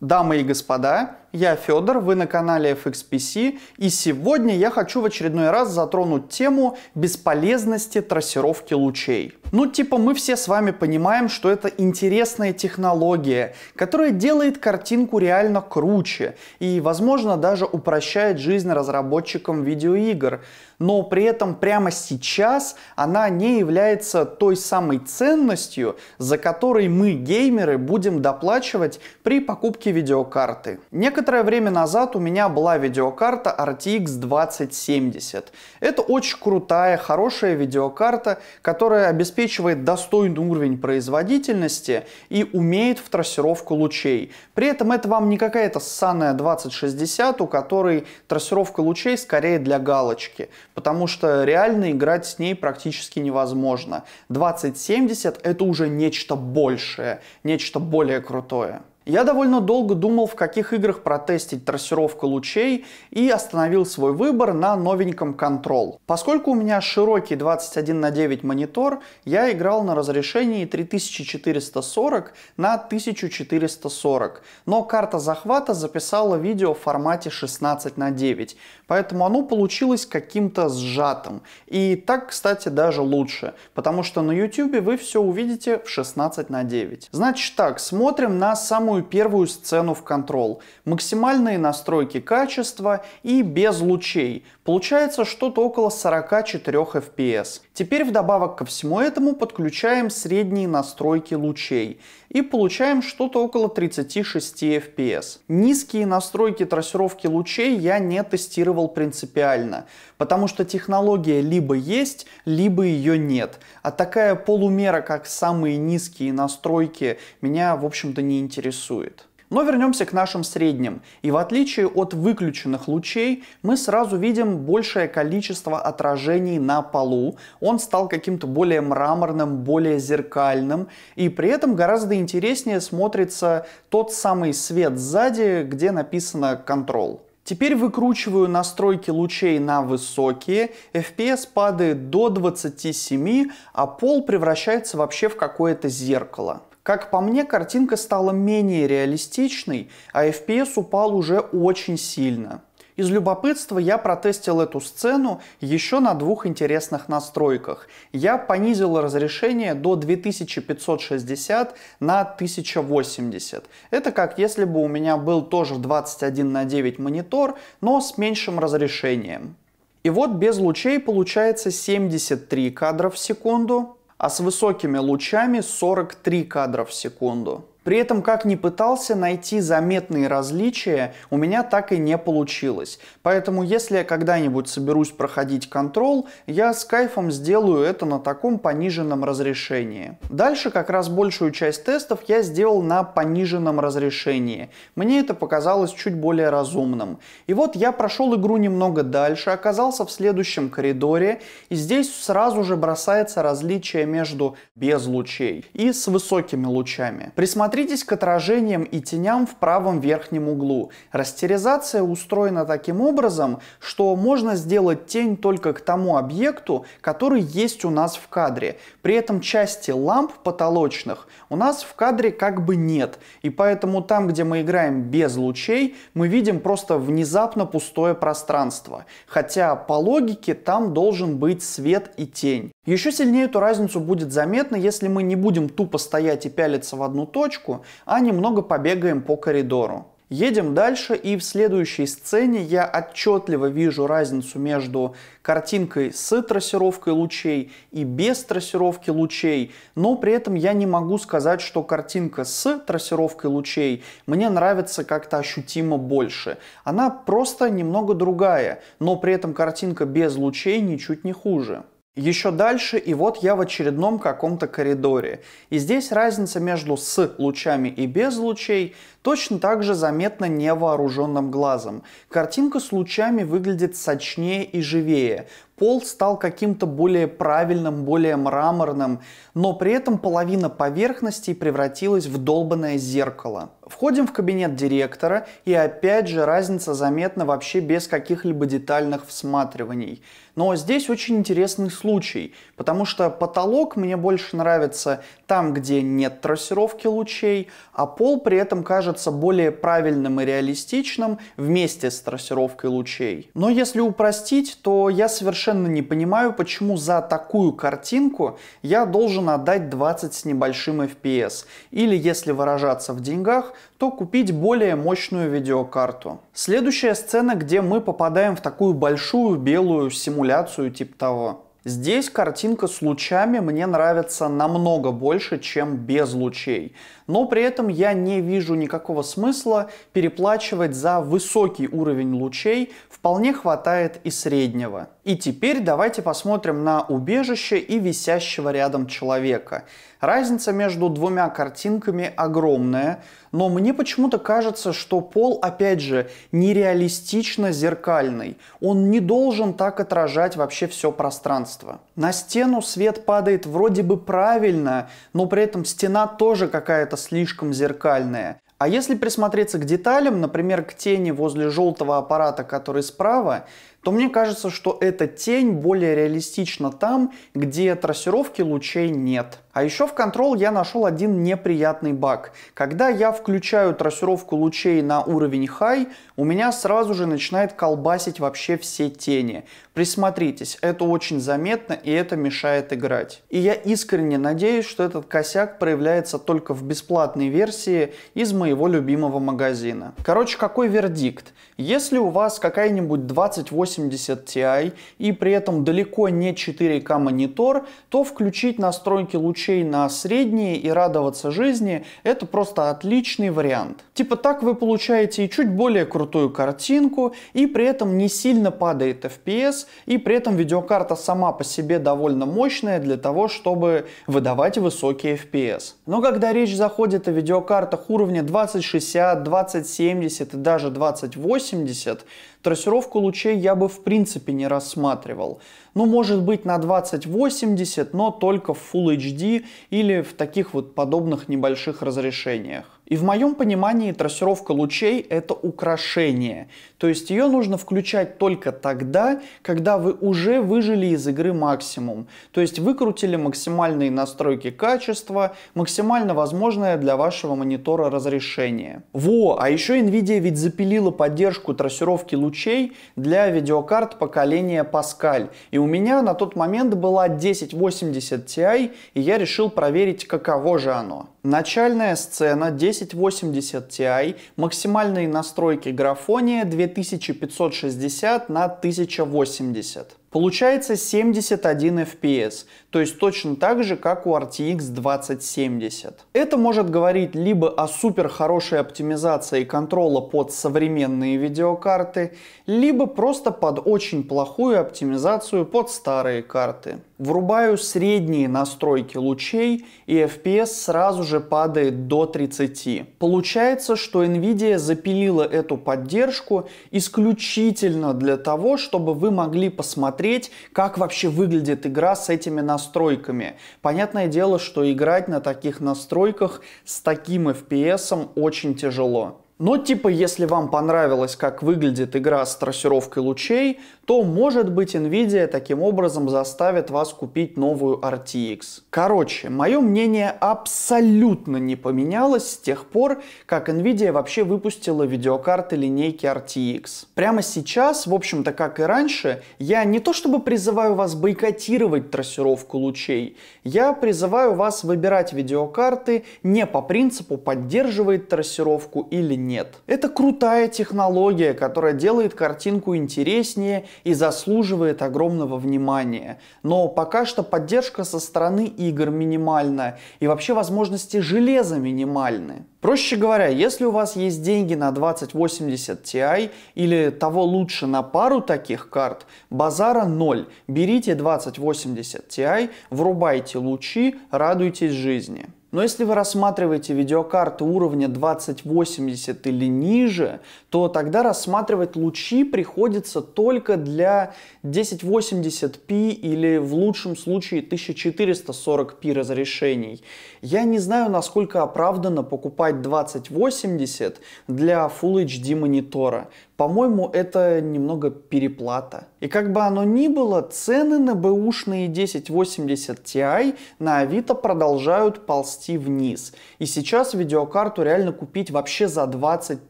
Дамы и господа, я Федор, вы на канале FXPC, и сегодня я хочу в очередной раз затронуть тему бесполезности трассировки лучей. Ну типа мы все с вами понимаем, что это интересная технология, которая делает картинку реально круче и возможно даже упрощает жизнь разработчикам видеоигр, но при этом прямо сейчас она не является той самой ценностью, за которой мы геймеры будем доплачивать при покупке видеокарты. Некоторые Некоторое время назад у меня была видеокарта RTX 2070. Это очень крутая, хорошая видеокарта, которая обеспечивает достойный уровень производительности и умеет в трассировку лучей. При этом это вам не какая-то ссаная 2060, у которой трассировка лучей скорее для галочки, потому что реально играть с ней практически невозможно. 2070 это уже нечто большее, нечто более крутое. Я довольно долго думал, в каких играх протестить трассировку лучей и остановил свой выбор на новеньком Control. Поскольку у меня широкий 21 на 9 монитор, я играл на разрешении 3440 на 1440, но карта захвата записала видео в формате 16 на 9, поэтому оно получилось каким-то сжатым. И так, кстати, даже лучше, потому что на YouTube вы все увидите в 16 на 9. Значит так, смотрим на самую самую первую сцену в Control. Максимальные настройки качества и без лучей. Получается что-то около 44 FPS. Теперь вдобавок ко всему этому подключаем средние настройки лучей и получаем что-то около 36 FPS. Низкие настройки трассировки лучей я не тестировал принципиально, потому что технология либо есть, либо ее нет. А такая полумера, как самые низкие настройки, меня, в общем-то, не интересует. Но вернемся к нашим средним. И в отличие от выключенных лучей, мы сразу видим большее количество отражений на полу. Он стал каким-то более мраморным, более зеркальным. И при этом гораздо интереснее смотрится тот самый свет сзади, где написано «Control». Теперь выкручиваю настройки лучей на высокие, FPS падает до 27, а пол превращается вообще в какое-то зеркало. Как по мне, картинка стала менее реалистичной, а FPS упал уже очень сильно. Из любопытства я протестил эту сцену еще на двух интересных настройках. Я понизил разрешение до 2560 на 1080. Это как если бы у меня был тоже 21 на 9 монитор, но с меньшим разрешением. И вот без лучей получается 73 кадра в секунду, а с высокими лучами 43 кадра в секунду. При этом, как ни пытался найти заметные различия, у меня так и не получилось. Поэтому, если я когда-нибудь соберусь проходить контрол, я с кайфом сделаю это на таком пониженном разрешении. Дальше как раз большую часть тестов я сделал на пониженном разрешении. Мне это показалось чуть более разумным. И вот я прошел игру немного дальше, оказался в следующем коридоре, и здесь сразу же бросается различие между без лучей и с высокими лучами. Присмотрите Присмотритесь к отражениям и теням в правом верхнем углу. Растеризация устроена таким образом, что можно сделать тень только к тому объекту, который есть у нас в кадре. При этом части ламп потолочных у нас в кадре как бы нет, и поэтому там, где мы играем без лучей, мы видим просто внезапно пустое пространство. Хотя по логике там должен быть свет и тень. Еще сильнее эту разницу будет заметно, если мы не будем тупо стоять и пялиться в одну точку, а немного побегаем по коридору. Едем дальше, и в следующей сцене я отчетливо вижу разницу между картинкой с трассировкой лучей и без трассировки лучей, но при этом я не могу сказать, что картинка с трассировкой лучей мне нравится как-то ощутимо больше. Она просто немного другая, но при этом картинка без лучей ничуть не хуже. Еще дальше, и вот я в очередном каком-то коридоре. И здесь разница между с лучами и без лучей точно так же заметно невооруженным глазом. Картинка с лучами выглядит сочнее и живее. Пол стал каким-то более правильным, более мраморным, но при этом половина поверхности превратилась в долбанное зеркало. Входим в кабинет директора, и опять же разница заметна вообще без каких-либо детальных всматриваний. Но здесь очень интересный случай, потому что потолок мне больше нравится там, где нет трассировки лучей, а пол при этом кажется кажется более правильным и реалистичным вместе с трассировкой лучей. Но если упростить, то я совершенно не понимаю, почему за такую картинку я должен отдать 20 с небольшим FPS, или если выражаться в деньгах, то купить более мощную видеокарту. Следующая сцена, где мы попадаем в такую большую белую симуляцию типа того. Здесь картинка с лучами мне нравится намного больше, чем без лучей. Но при этом я не вижу никакого смысла переплачивать за высокий уровень лучей, вполне хватает и среднего. И теперь давайте посмотрим на убежище и висящего рядом человека. Разница между двумя картинками огромная, но мне почему-то кажется, что пол, опять же, нереалистично зеркальный. Он не должен так отражать вообще все пространство. На стену свет падает вроде бы правильно, но при этом стена тоже какая-то слишком зеркальная. А если присмотреться к деталям, например, к тени возле желтого аппарата, который справа, то мне кажется, что эта тень более реалистична там, где трассировки лучей нет. А еще в Control я нашел один неприятный баг. Когда я включаю трассировку лучей на уровень High, у меня сразу же начинает колбасить вообще все тени. Присмотритесь, это очень заметно и это мешает играть. И я искренне надеюсь, что этот косяк проявляется только в бесплатной версии из моего любимого магазина. Короче, какой вердикт? Если у вас какая-нибудь 28 1080 Ti и при этом далеко не 4К монитор, то включить настройки лучей на средние и радоваться жизни – это просто отличный вариант. Типа так вы получаете и чуть более крутую картинку, и при этом не сильно падает FPS, и при этом видеокарта сама по себе довольно мощная для того, чтобы выдавать высокие FPS. Но когда речь заходит о видеокартах уровня 2060, 2070 и даже 2080, Трассировку лучей я бы в принципе не рассматривал ну, может быть, на 2080, но только в Full HD или в таких вот подобных небольших разрешениях. И в моем понимании трассировка лучей – это украшение. То есть ее нужно включать только тогда, когда вы уже выжили из игры максимум. То есть выкрутили максимальные настройки качества, максимально возможное для вашего монитора разрешение. Во, а еще Nvidia ведь запилила поддержку трассировки лучей для видеокарт поколения Pascal. И у меня на тот момент была 1080 Ti, и я решил проверить, каково же оно. Начальная сцена 1080 Ti, максимальные настройки графония 2560 на 1080. Получается 71 FPS, то есть точно так же, как у RTX 2070. Это может говорить либо о супер хорошей оптимизации контрола под современные видеокарты, либо просто под очень плохую оптимизацию под старые карты. Врубаю средние настройки лучей и FPS сразу же падает до 30. Получается, что Nvidia запилила эту поддержку исключительно для того, чтобы вы могли посмотреть посмотреть, как вообще выглядит игра с этими настройками. Понятное дело, что играть на таких настройках с таким FPS очень тяжело. Но ну, типа, если вам понравилось, как выглядит игра с трассировкой лучей, то, может быть, Nvidia таким образом заставит вас купить новую RTX. Короче, мое мнение абсолютно не поменялось с тех пор, как Nvidia вообще выпустила видеокарты линейки RTX. Прямо сейчас, в общем-то, как и раньше, я не то чтобы призываю вас бойкотировать трассировку лучей, я призываю вас выбирать видеокарты не по принципу поддерживает трассировку или нет нет. Это крутая технология, которая делает картинку интереснее и заслуживает огромного внимания. Но пока что поддержка со стороны игр минимальна и вообще возможности железа минимальны. Проще говоря, если у вас есть деньги на 2080 Ti или того лучше на пару таких карт, базара 0. Берите 2080 Ti, врубайте лучи, радуйтесь жизни. Но если вы рассматриваете видеокарту уровня 2080 или ниже, то тогда рассматривать лучи приходится только для 1080p или в лучшем случае 1440p разрешений. Я не знаю, насколько оправдано покупать 2080 для Full HD монитора, по-моему, это немного переплата. И как бы оно ни было, цены на бэушные 1080 Ti на Авито продолжают ползти вниз. И сейчас видеокарту реально купить вообще за 20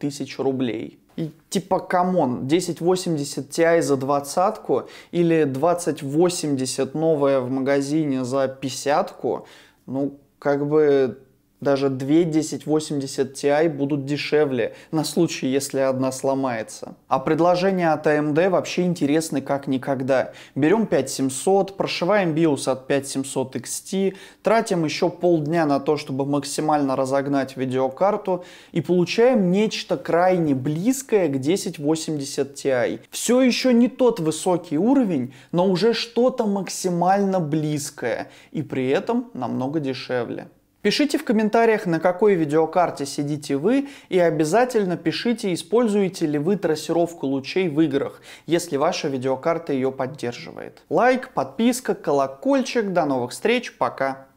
тысяч рублей. И типа, камон, 1080 Ti за двадцатку или 2080 новая в магазине за пятьдесятку, ну, как бы даже две 1080 Ti будут дешевле на случай, если одна сломается. А предложения от AMD вообще интересны как никогда. Берем 5700, прошиваем BIOS от 5700 XT, тратим еще полдня на то, чтобы максимально разогнать видеокарту и получаем нечто крайне близкое к 1080 Ti. Все еще не тот высокий уровень, но уже что-то максимально близкое и при этом намного дешевле. Пишите в комментариях, на какой видеокарте сидите вы, и обязательно пишите, используете ли вы трассировку лучей в играх, если ваша видеокарта ее поддерживает. Лайк, подписка, колокольчик, до новых встреч, пока!